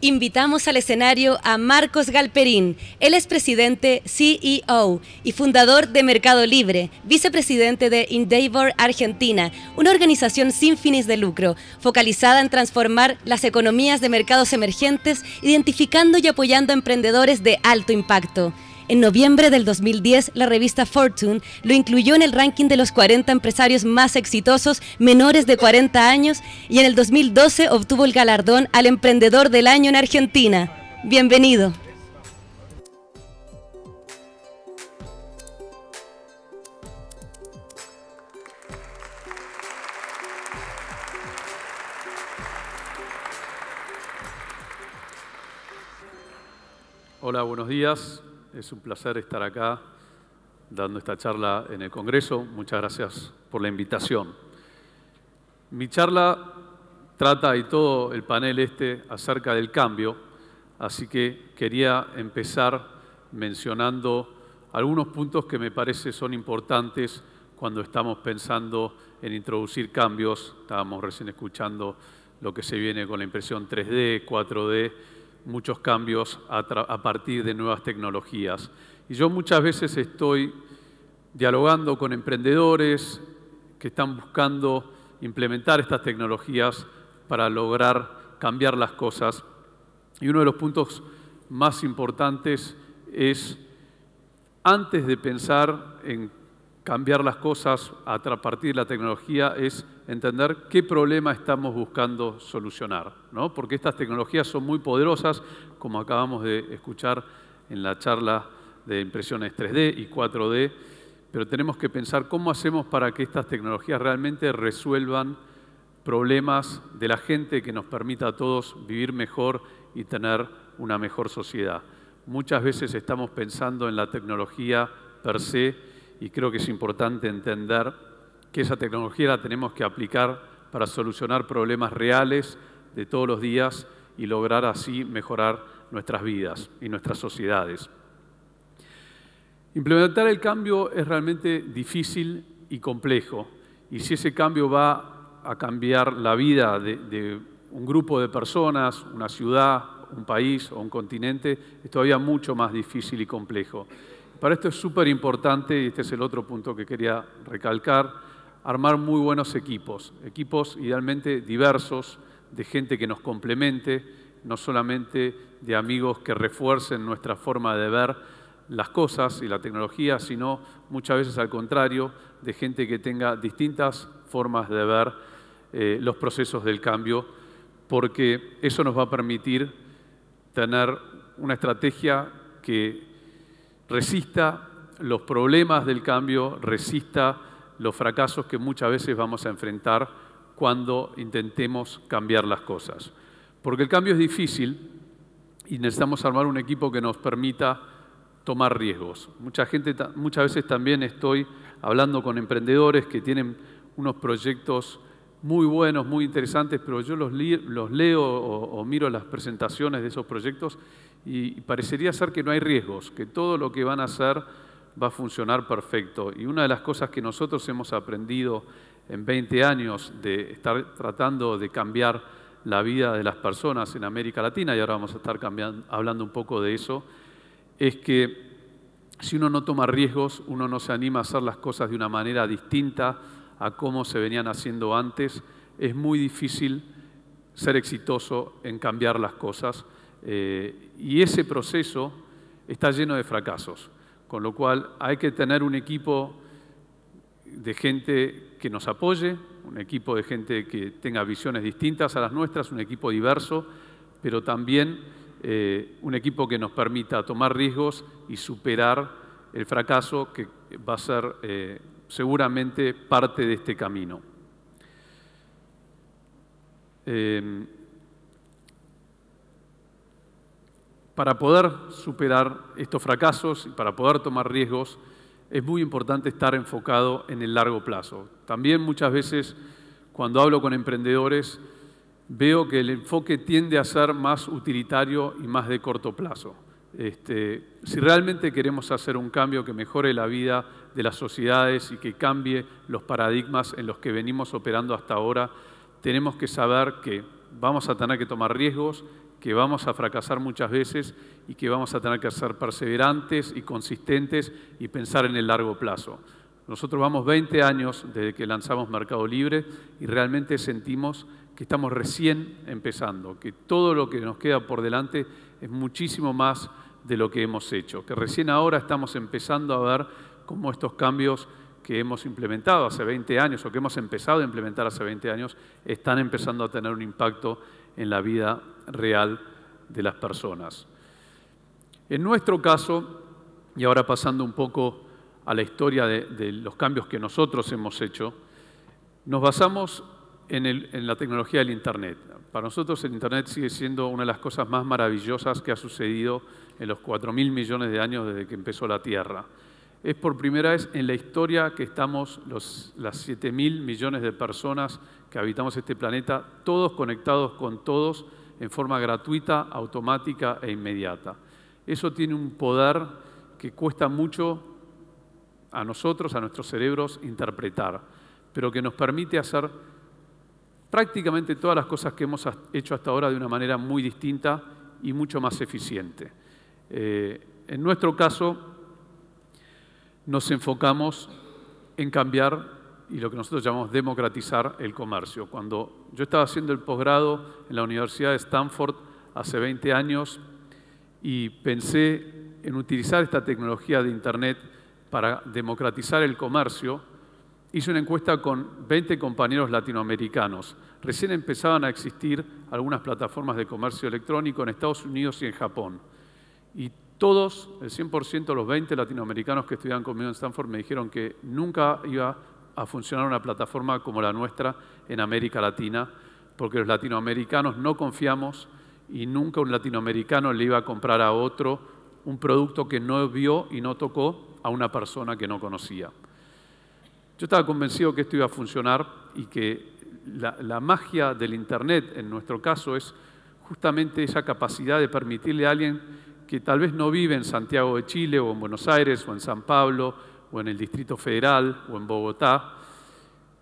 Invitamos al escenario a Marcos Galperín. Él es presidente, CEO y fundador de Mercado Libre, vicepresidente de Endeavor Argentina, una organización sin fines de lucro, focalizada en transformar las economías de mercados emergentes, identificando y apoyando a emprendedores de alto impacto. En noviembre del 2010, la revista Fortune lo incluyó en el ranking de los 40 empresarios más exitosos menores de 40 años y en el 2012 obtuvo el galardón al Emprendedor del Año en Argentina. Bienvenido. Hola, buenos días. Es un placer estar acá dando esta charla en el Congreso. Muchas gracias por la invitación. Mi charla trata y todo el panel este acerca del cambio, así que quería empezar mencionando algunos puntos que me parece son importantes cuando estamos pensando en introducir cambios. Estábamos recién escuchando lo que se viene con la impresión 3D, 4D muchos cambios a, partir de nuevas tecnologías. Y yo muchas veces estoy dialogando con emprendedores que están buscando implementar estas tecnologías para lograr cambiar las cosas. Y uno de los puntos más importantes es, antes de pensar en cambiar las cosas a partir de la tecnología es entender qué problema estamos buscando solucionar, ¿no? porque estas tecnologías son muy poderosas, como acabamos de escuchar en la charla de impresiones 3D y 4D, pero tenemos que pensar cómo hacemos para que estas tecnologías realmente resuelvan problemas de la gente que nos permita a todos vivir mejor y tener una mejor sociedad. Muchas veces estamos pensando en la tecnología per se, y creo que es importante entender que esa tecnología la tenemos que aplicar para solucionar problemas reales de todos los días y lograr así mejorar nuestras vidas y nuestras sociedades. Implementar el cambio es realmente difícil y complejo, y si ese cambio va a cambiar la vida de, un grupo de personas, una ciudad, un país o un continente, es todavía mucho más difícil y complejo para esto es súper importante, y este es el otro punto que quería recalcar, armar muy buenos equipos, equipos idealmente diversos, de gente que nos complemente, no solamente de amigos que refuercen nuestra forma de ver las cosas y la tecnología, sino muchas veces al contrario, de gente que tenga distintas formas de ver eh, los procesos del cambio, porque eso nos va a permitir tener una estrategia que resista los problemas del cambio, resista los fracasos que muchas veces vamos a enfrentar cuando intentemos cambiar las cosas. Porque el cambio es difícil y necesitamos armar un equipo que nos permita tomar riesgos. Mucha gente, muchas veces también estoy hablando con emprendedores que tienen unos proyectos muy buenos, muy interesantes, pero yo los, leo o, miro las presentaciones de esos proyectos y, parecería ser que no hay riesgos, que todo lo que van a hacer va a funcionar perfecto. Y una de las cosas que nosotros hemos aprendido en 20 años de estar tratando de cambiar la vida de las personas en América Latina, y ahora vamos a estar hablando un poco de eso, es que si uno no toma riesgos, uno no se anima a hacer las cosas de una manera distinta, a cómo se venían haciendo antes, es muy difícil ser exitoso en cambiar las cosas. Eh, y ese proceso está lleno de fracasos, con lo cual hay que tener un equipo de gente que nos apoye, un equipo de gente que tenga visiones distintas a las nuestras, un equipo diverso, pero también eh, un equipo que nos permita tomar riesgos y superar el fracaso que va a ser eh, seguramente parte de este camino. Em, para poder superar estos fracasos y para poder tomar riesgos, es muy importante estar enfocado en el largo plazo. También muchas veces cuando hablo con emprendedores, veo que el enfoque tiende a ser más utilitario y más de corto plazo. Este, si realmente queremos hacer un cambio que mejore la vida de las sociedades y que cambie los paradigmas en los que venimos operando hasta ahora, tenemos que saber que vamos a tener que tomar riesgos, que vamos a fracasar muchas veces y que vamos a tener que ser perseverantes y consistentes y pensar en el largo plazo. Nosotros vamos 20 años desde que lanzamos Mercado Libre y realmente sentimos que estamos recién empezando, que todo lo que nos queda por delante es muchísimo más de lo que hemos hecho, que recién ahora estamos empezando a ver cómo estos cambios que hemos implementado hace 20 años o que hemos empezado a implementar hace 20 años están empezando a tener un impacto en la vida real de las personas. En nuestro caso, y ahora pasando un poco a la historia de, los cambios que nosotros hemos hecho, nos basamos en, en la tecnología del Internet. Para nosotros el Internet sigue siendo una de las cosas más maravillosas que ha sucedido en los 4.000 millones de años desde que empezó la Tierra. Es por primera vez en la historia que estamos las 7.000 mil millones de personas que habitamos este planeta, todos conectados con todos en forma gratuita, automática e inmediata. Eso tiene un poder que cuesta mucho a nosotros, a nuestros cerebros, interpretar, pero que nos permite hacer prácticamente todas las cosas que hemos hecho hasta ahora de una manera muy distinta y mucho más eficiente. Eh, en nuestro caso, nos enfocamos en cambiar y lo que nosotros llamamos democratizar el comercio. Cuando yo estaba haciendo el posgrado en la Universidad de Stanford hace 20 años y pensé en utilizar esta tecnología de Internet para democratizar el comercio, hice una encuesta con 20 compañeros latinoamericanos. Recién empezaban a existir algunas plataformas de comercio electrónico en Estados Unidos y en Japón. Todos, el 100% de los 20 latinoamericanos que estudiaban conmigo en Stanford me dijeron que nunca iba a funcionar una plataforma como la nuestra en América Latina, porque los latinoamericanos no confiamos y nunca un latinoamericano le iba a comprar a otro un producto que no vio y no tocó a una persona que no conocía. Yo estaba convencido que esto iba a funcionar y que la, la magia del Internet, en nuestro caso, es justamente esa capacidad de permitirle a alguien que tal vez no vive en Santiago de Chile o en Buenos Aires o en San Pablo o en el Distrito Federal o en Bogotá,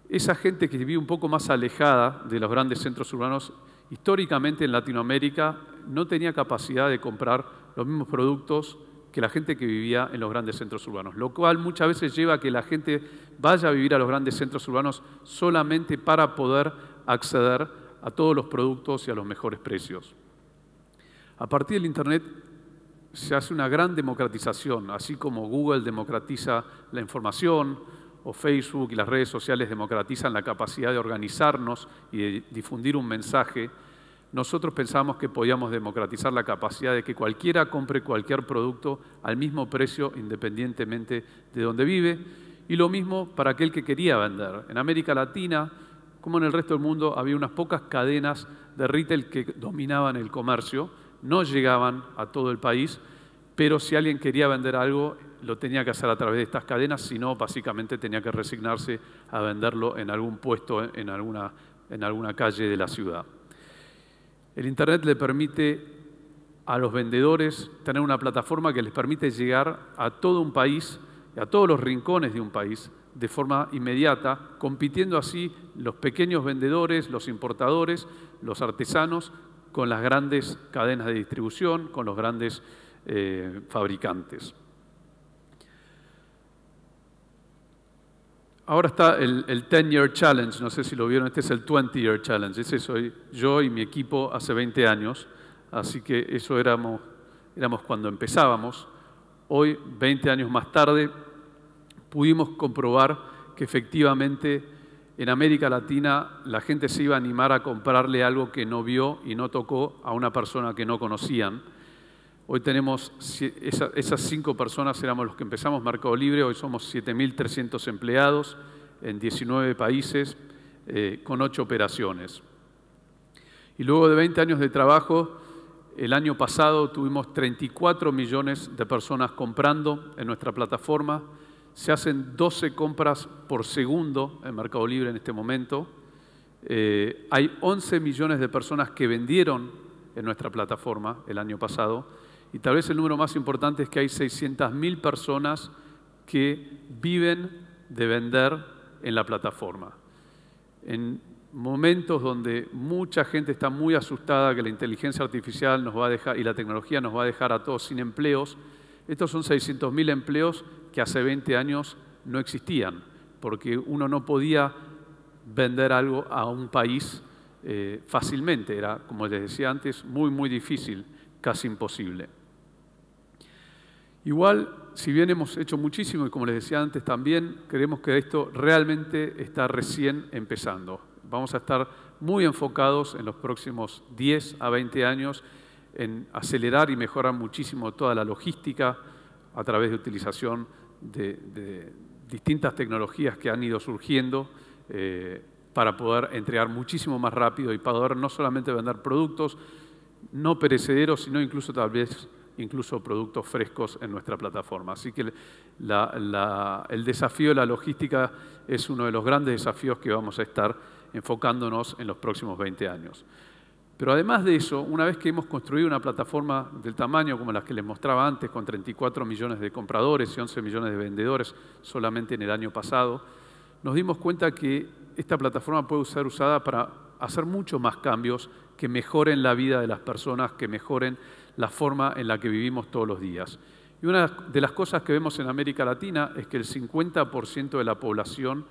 esa gente que vive un poco más alejada de los grandes centros urbanos, históricamente en Latinoamérica no tenía capacidad de comprar los mismos productos que la gente que vivía en los grandes centros urbanos, lo cual muchas veces lleva a que la gente vaya a vivir a los grandes centros urbanos solamente para poder acceder a todos los productos y a los mejores precios. A partir del Internet se hace una gran democratización, así como Google democratiza la información o Facebook y las redes sociales democratizan la capacidad de organizarnos y de difundir un mensaje, nosotros pensamos que podíamos democratizar la capacidad de que cualquiera compre cualquier producto al mismo precio independientemente de donde vive y lo mismo para aquel que quería vender. En América Latina, como en el resto del mundo, había unas pocas cadenas de retail que dominaban el comercio, no llegaban a todo el país, pero si alguien quería vender algo, lo tenía que hacer a través de estas cadenas, si no, básicamente tenía que resignarse a venderlo en algún puesto, en alguna, en alguna calle de la ciudad. El Internet le permite a los vendedores tener una plataforma que les permite llegar a todo un país, a todos los rincones de un país, de forma inmediata, compitiendo así los pequeños vendedores, los importadores, los artesanos, con las grandes cadenas de distribución, con los grandes eh, fabricantes. Ahora está el, 10-year challenge, no sé si lo vieron, este es el 20-year challenge, ese soy yo y mi equipo hace 20 años, así que eso éramos, éramos cuando empezábamos. Hoy, 20 años más tarde, pudimos comprobar que efectivamente en América Latina la gente se iba a animar a comprarle algo que no vio y no tocó a una persona que no conocían. Hoy tenemos esas cinco personas, éramos los que empezamos Mercado Libre, hoy somos 7.300 empleados en 19 países eh, con 8 operaciones. Y luego de 20 años de trabajo, el año pasado tuvimos 34 millones de personas comprando en nuestra plataforma, se hacen 12 compras por segundo en Mercado Libre en este momento. Eh, hay 11 millones de personas que vendieron en nuestra plataforma el año pasado. Y tal vez el número más importante es que hay 600.000 personas que viven de vender en la plataforma. En momentos donde mucha gente está muy asustada que la inteligencia artificial nos va a dejar y la tecnología nos va a dejar a todos sin empleos, estos son 600.000 empleos que hace 20 años no existían, porque uno no podía vender algo a un país eh, fácilmente. Era, como les decía antes, muy, muy difícil, casi imposible. Igual, si bien hemos hecho muchísimo, y como les decía antes también, creemos que esto realmente está recién empezando. Vamos a estar muy enfocados en los próximos 10 a 20 años en acelerar y mejorar muchísimo toda la logística a través de utilización de, distintas tecnologías que han ido surgiendo eh, para poder entregar muchísimo más rápido y poder no solamente vender productos no perecederos, sino incluso tal vez incluso productos frescos en nuestra plataforma. Así que el desafío de la logística es uno de los grandes desafíos que vamos a estar enfocándonos en los próximos 20 años. Pero además de eso, una vez que hemos construido una plataforma del tamaño como las que les mostraba antes, con 34 millones de compradores y 11 millones de vendedores solamente en el año pasado, nos dimos cuenta que esta plataforma puede ser usada para hacer muchos más cambios que mejoren la vida de las personas, que mejoren la forma en la que vivimos todos los días. Y una de las cosas que vemos en América Latina es que el 50% de la población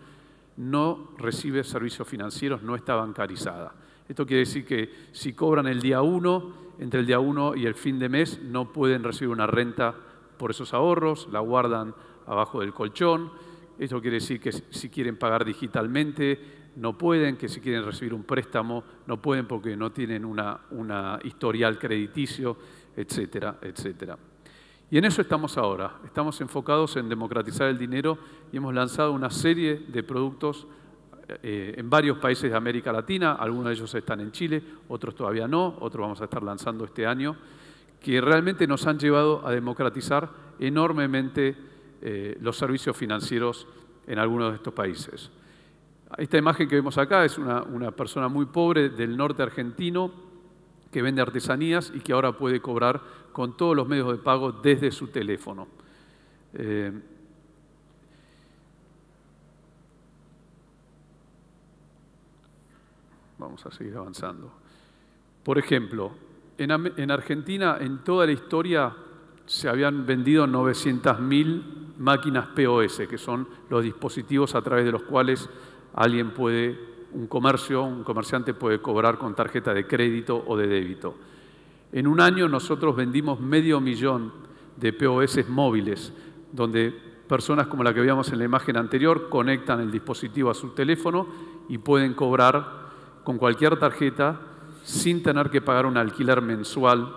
no recibe servicios financieros, no está bancarizada. Esto quiere decir que si cobran el día 1, entre el día 1 y el fin de mes no pueden recibir una renta por esos ahorros, la guardan abajo del colchón. Esto quiere decir que si quieren pagar digitalmente no pueden, que si quieren recibir un préstamo no pueden porque no tienen una, historial crediticio, etcétera, etcétera. Y en eso estamos ahora. Estamos enfocados en democratizar el dinero y hemos lanzado una serie de productos eh, en varios países de América Latina, algunos de ellos están en Chile, otros todavía no, otros vamos a estar lanzando este año, que realmente nos han llevado a democratizar enormemente eh, los servicios financieros en algunos de estos países. Esta imagen que vemos acá es una, persona muy pobre del norte argentino que vende artesanías y que ahora puede cobrar con todos los medios de pago desde su teléfono. Eh, Vamos a seguir avanzando. Por ejemplo, en, Argentina en toda la historia se habían vendido 900.000 máquinas POS, que son los dispositivos a través de los cuales alguien puede, un comercio, un comerciante puede cobrar con tarjeta de crédito o de débito. En un año nosotros vendimos medio millón de POS móviles, donde personas como la que veíamos en la imagen anterior conectan el dispositivo a su teléfono y pueden cobrar con cualquier tarjeta sin tener que pagar un alquiler mensual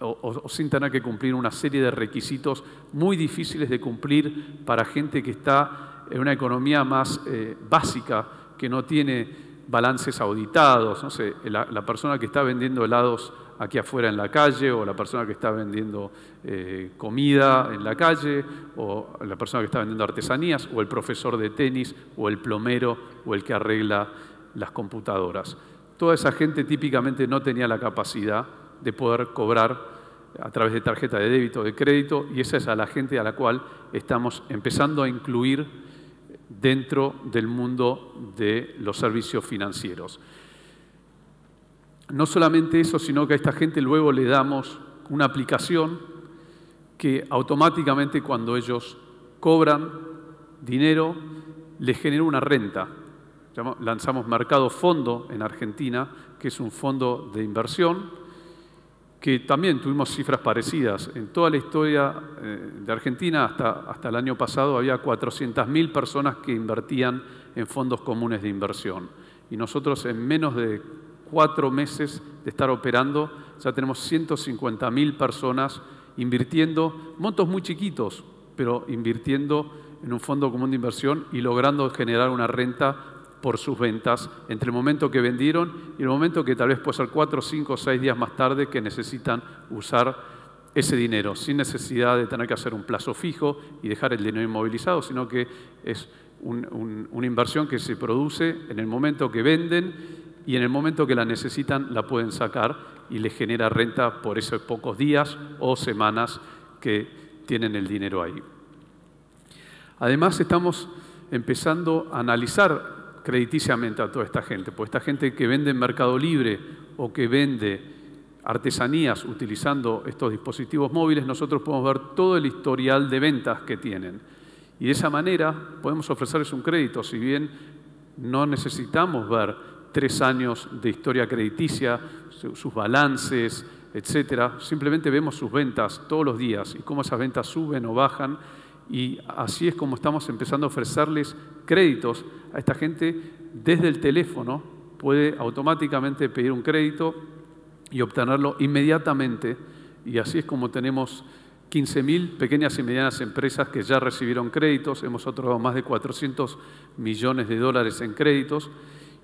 o, sin tener que cumplir una serie de requisitos muy difíciles de cumplir para gente que está en una economía más eh, básica, que no tiene balances auditados. No sé, la, persona que está vendiendo helados aquí afuera en la calle, o la persona que está vendiendo eh, comida en la calle, o la persona que está vendiendo artesanías, o el profesor de tenis, o el plomero, o el que arregla las computadoras. Toda esa gente típicamente no tenía la capacidad de poder cobrar a través de tarjeta de débito o de crédito y esa es a la gente a la cual estamos empezando a incluir dentro del mundo de los servicios financieros. No solamente eso, sino que a esta gente luego le damos una aplicación que automáticamente cuando ellos cobran dinero les genera una renta lanzamos Mercado Fondo en Argentina, que es un fondo de inversión, que también tuvimos cifras parecidas. En toda la historia eh, de Argentina, hasta, hasta el año pasado, había 400.000 personas que invertían en fondos comunes de inversión. Y nosotros en menos de cuatro meses de estar operando, ya tenemos 150.000 personas invirtiendo, montos muy chiquitos, pero invirtiendo en un fondo común de inversión y logrando generar una renta por sus ventas entre el momento que vendieron y el momento que tal vez puede ser cuatro, cinco, seis días más tarde que necesitan usar ese dinero, sin necesidad de tener que hacer un plazo fijo y dejar el dinero inmovilizado, sino que es una inversión que se produce en el momento que venden y en el momento que la necesitan la pueden sacar y les genera renta por esos pocos días o semanas que tienen el dinero ahí. Además, estamos empezando a analizar crediticiamente a toda esta gente, pues esta gente que vende en Mercado Libre o que vende artesanías utilizando estos dispositivos móviles, nosotros podemos ver todo el historial de ventas que tienen. Y de esa manera podemos ofrecerles un crédito, si bien no necesitamos ver tres años de historia crediticia, sus balances, etcétera. Simplemente vemos sus ventas todos los días y cómo esas ventas suben o bajan y así es como estamos empezando a ofrecerles créditos a esta gente desde el teléfono. Puede automáticamente pedir un crédito y obtenerlo inmediatamente. Y así es como tenemos 15.000 pequeñas y medianas empresas que ya recibieron créditos. Hemos otorgado más de 400 millones de dólares en créditos.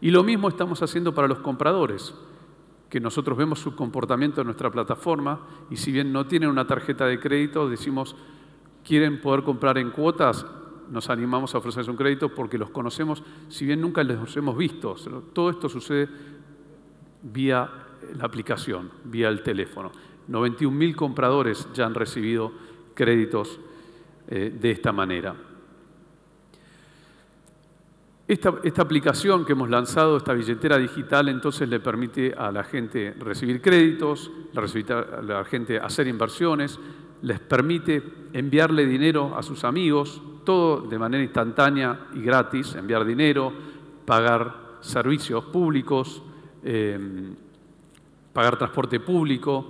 Y lo mismo estamos haciendo para los compradores que nosotros vemos su comportamiento en nuestra plataforma y si bien no tienen una tarjeta de crédito, decimos, quieren poder comprar en cuotas, nos animamos a ofrecerles un crédito porque los conocemos, si bien nunca los hemos visto. Todo esto sucede vía la aplicación, vía el teléfono. 91.000 compradores ya han recibido créditos eh, de esta manera. esta, aplicación que hemos lanzado, esta billetera digital, entonces le permite a la gente recibir créditos, a la gente hacer inversiones, les permite enviarle dinero a sus amigos, todo de manera instantánea y gratis, enviar dinero, pagar servicios públicos, em, pagar transporte público,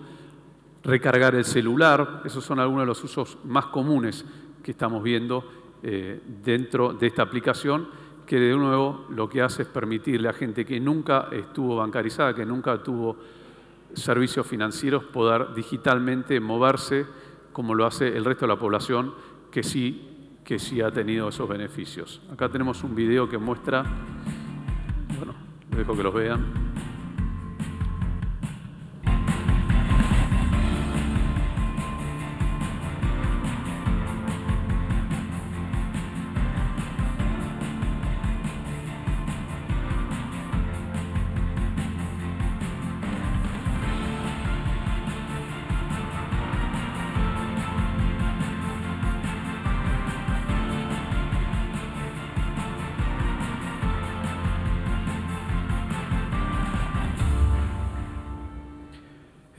recargar el celular, esos son algunos de los usos más comunes que estamos viendo eh, dentro de esta aplicación, que de nuevo lo que hace es permitirle a gente que nunca estuvo bancarizada, que nunca tuvo servicios financieros, poder digitalmente moverse como lo hace el resto de la población que sí, que sí ha tenido esos beneficios. Acá tenemos un video que muestra, bueno, les dejo que los vean.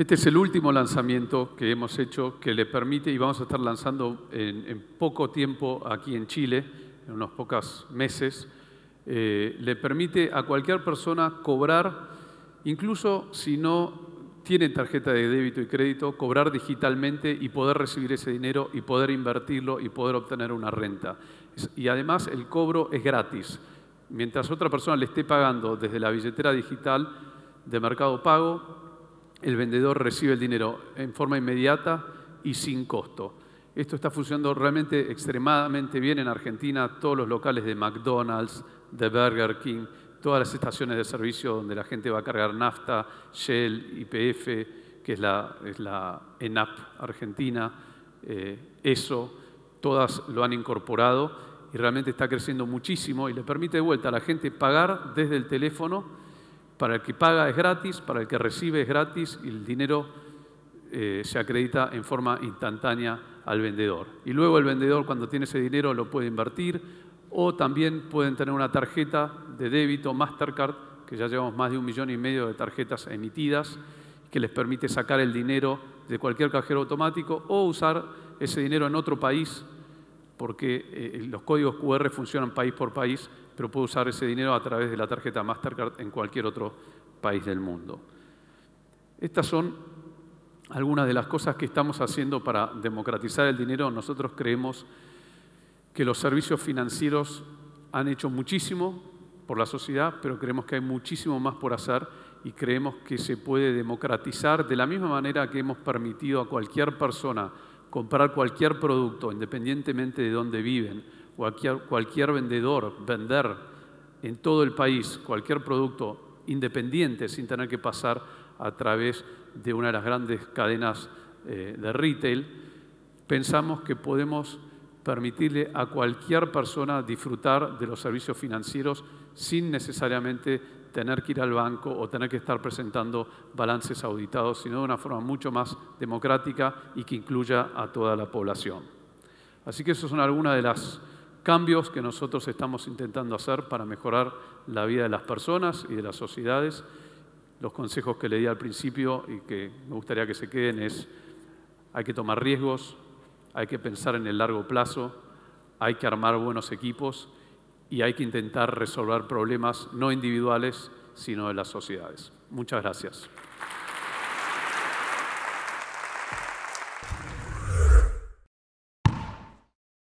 Este es el último lanzamiento que hemos hecho que le permite, y vamos a estar lanzando en, poco tiempo aquí en Chile, en unos pocos meses, eh, le permite a cualquier persona cobrar, incluso si no tiene tarjeta de débito y crédito, cobrar digitalmente y poder recibir ese dinero y poder invertirlo y poder obtener una renta. Y además el cobro es gratis. Mientras otra persona le esté pagando desde la billetera digital de Mercado Pago, el vendedor recibe el dinero en forma inmediata y sin costo. Esto está funcionando realmente extremadamente bien en Argentina, todos los locales de McDonald's, de Burger King, todas las estaciones de servicio donde la gente va a cargar nafta, Shell, YPF, que es la, ENAP argentina, eh, eso, todas lo han incorporado y realmente está creciendo muchísimo y le permite de vuelta a la gente pagar desde el teléfono para el que paga es gratis, para el que recibe es gratis y el dinero eh, se acredita en forma instantánea al vendedor. Y luego el vendedor cuando tiene ese dinero lo puede invertir o también pueden tener una tarjeta de débito Mastercard, que ya llevamos más de un millón y medio de tarjetas emitidas, que les permite sacar el dinero de cualquier cajero automático o usar ese dinero en otro país porque eh, los códigos QR funcionan país por país, pero puedo usar ese dinero a través de la tarjeta Mastercard en cualquier otro país del mundo. Estas son algunas de las cosas que estamos haciendo para democratizar el dinero. Nosotros creemos que los servicios financieros han hecho muchísimo por la sociedad, pero creemos que hay muchísimo más por hacer y creemos que se puede democratizar de la misma manera que hemos permitido a cualquier persona comprar cualquier producto, independientemente de dónde viven, cualquier, cualquier vendedor, vender en todo el país cualquier producto independiente sin tener que pasar a través de una de las grandes cadenas eh, de retail, pensamos que podemos permitirle a cualquier persona disfrutar de los servicios financieros sin necesariamente tener que ir al banco o tener que estar presentando balances auditados, sino de una forma mucho más democrática y que incluya a toda la población. Así que esos son algunos de los cambios que nosotros estamos intentando hacer para mejorar la vida de las personas y de las sociedades. Los consejos que le di al principio y que me gustaría que se queden es hay que tomar riesgos, hay que pensar en el largo plazo, hay que armar buenos equipos y hay que intentar resolver problemas no individuales, sino de las sociedades. Muchas gracias.